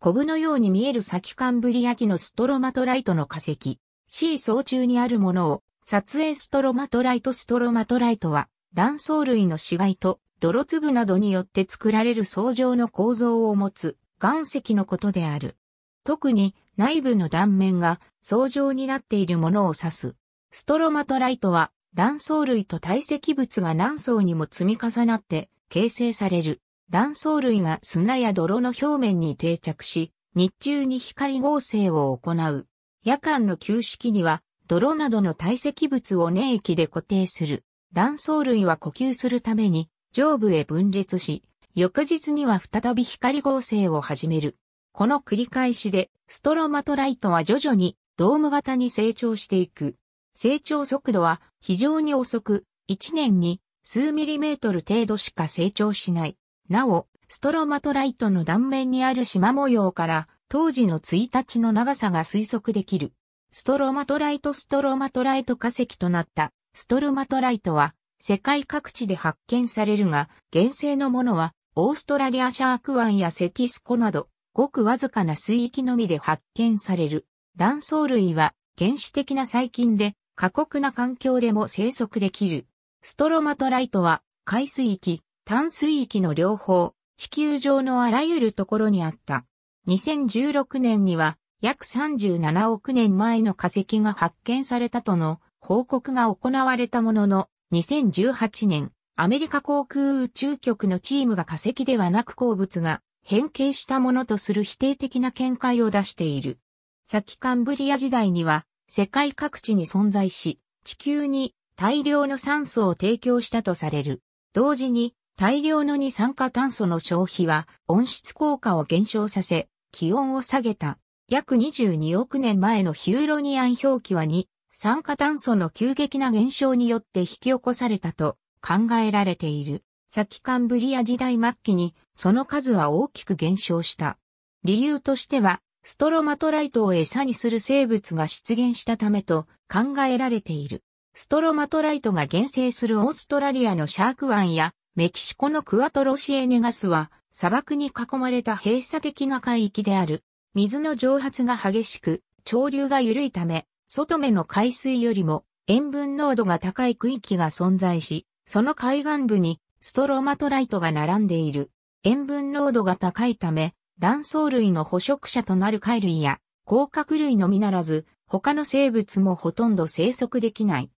コブのように見える先カンブリア紀のストロマトライトの化石。C 層中にあるものを、撮影ストロマトライトストロマトライトは、卵巣類の死骸と泥粒などによって作られる層状の構造を持つ岩石のことである。特に内部の断面が層状になっているものを指す。ストロマトライトは卵巣類と堆積物が何層にも積み重なって形成される。卵巣類が砂や泥の表面に定着し、日中に光合成を行う。夜間の旧式には、泥などの堆積物を粘液で固定する。卵巣類は呼吸するために、上部へ分裂し、翌日には再び光合成を始める。この繰り返しで、ストロマトライトは徐々にドーム型に成長していく。成長速度は非常に遅く、1年に数ミリメートル程度しか成長しない。なお、ストロマトライトの断面にある縞模様から、当時の1日の長さが推測できる。ストロマトライトストロマトライト化石となったストロマトライトは世界各地で発見されるが、原生のものはオーストラリアシャーク湾やセティスコなど、ごくわずかな水域のみで発見される。卵巣類は原始的な細菌で過酷な環境でも生息できる。ストロマトライトは海水域、淡水域の両方、地球上のあらゆるところにあった。2016年には約37億年前の化石が発見されたとの報告が行われたものの、2018年、アメリカ航空宇宙局のチームが化石ではなく鉱物が変形したものとする否定的な見解を出している。先カンブリア時代には世界各地に存在し、地球に大量の酸素を提供したとされる。同時に大量の二酸化炭素の消費は温室効果を減少させ、気温を下げた。約22億年前のヒューロニアン表記は二酸化炭素の急激な減少によって引き起こされたと考えられている。先カンブリア時代末期にその数は大きく減少した。理由としては、ストロマトライトを餌にする生物が出現したためと考えられている。ストロマトライトが原生するオーストラリアのシャーク湾やメキシコのクアトロシエネガスは砂漠に囲まれた閉鎖的な海域である。水の蒸発が激しく、潮流が緩いため、外目の海水よりも塩分濃度が高い区域が存在し、その海岸部にストロマトライトが並んでいる。塩分濃度が高いため、卵巣類の捕食者となる貝類や、甲殻類のみならず、他の生物もほとんど生息できない。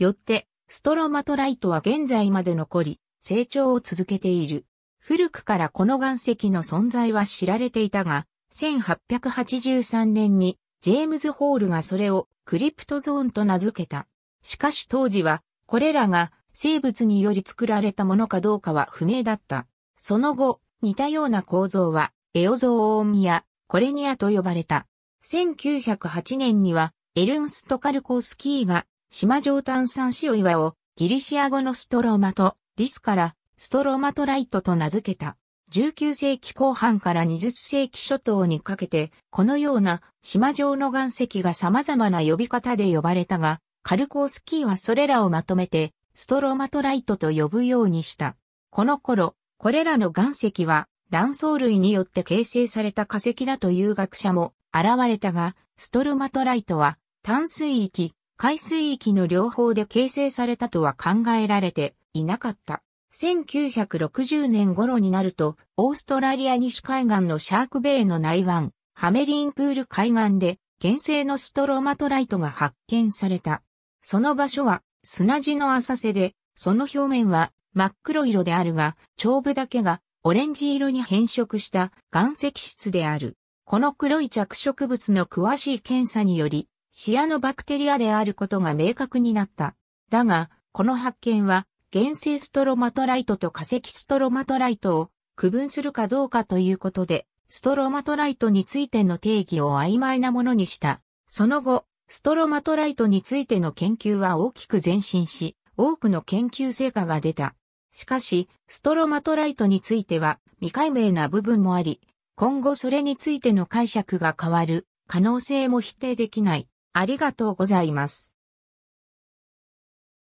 よって、ストロマトライトは現在まで残り、成長を続けている。古くからこの岩石の存在は知られていたが、1883年にジェームズ・ホールがそれをクリプトゾーンと名付けた。しかし当時は、これらが生物により作られたものかどうかは不明だった。その後、似たような構造は、エオゾーオーミア、コレニアと呼ばれた。1908年には、エルンスト・カルコスキーが、島上炭酸塩岩をギリシア語のストローマとリスからストロマトライトと名付けた。19世紀後半から20世紀初頭にかけて、このような島状の岩石が様々な呼び方で呼ばれたが、カルコースキーはそれらをまとめて、ストロマトライトと呼ぶようにした。この頃、これらの岩石は卵巣類によって形成された化石だという学者も現れたが、ストロマトライトは淡水域、海水域の両方で形成されたとは考えられていなかった。1960年頃になると、オーストラリア西海岸のシャークベイの内湾、ハメリンプール海岸で、原生のストロマトライトが発見された。その場所は、砂地の浅瀬で、その表面は真っ黒色であるが、頂部だけがオレンジ色に変色した岩石質である。この黒い着色物の詳しい検査により、シアノバクテリアであることが明確になった。だが、この発見は原生ストロマトライトと化石ストロマトライトを区分するかどうかということで、ストロマトライトについての定義を曖昧なものにした。その後、ストロマトライトについての研究は大きく前進し、多くの研究成果が出た。しかし、ストロマトライトについては未解明な部分もあり、今後それについての解釈が変わる可能性も否定できない。ありがとうございます。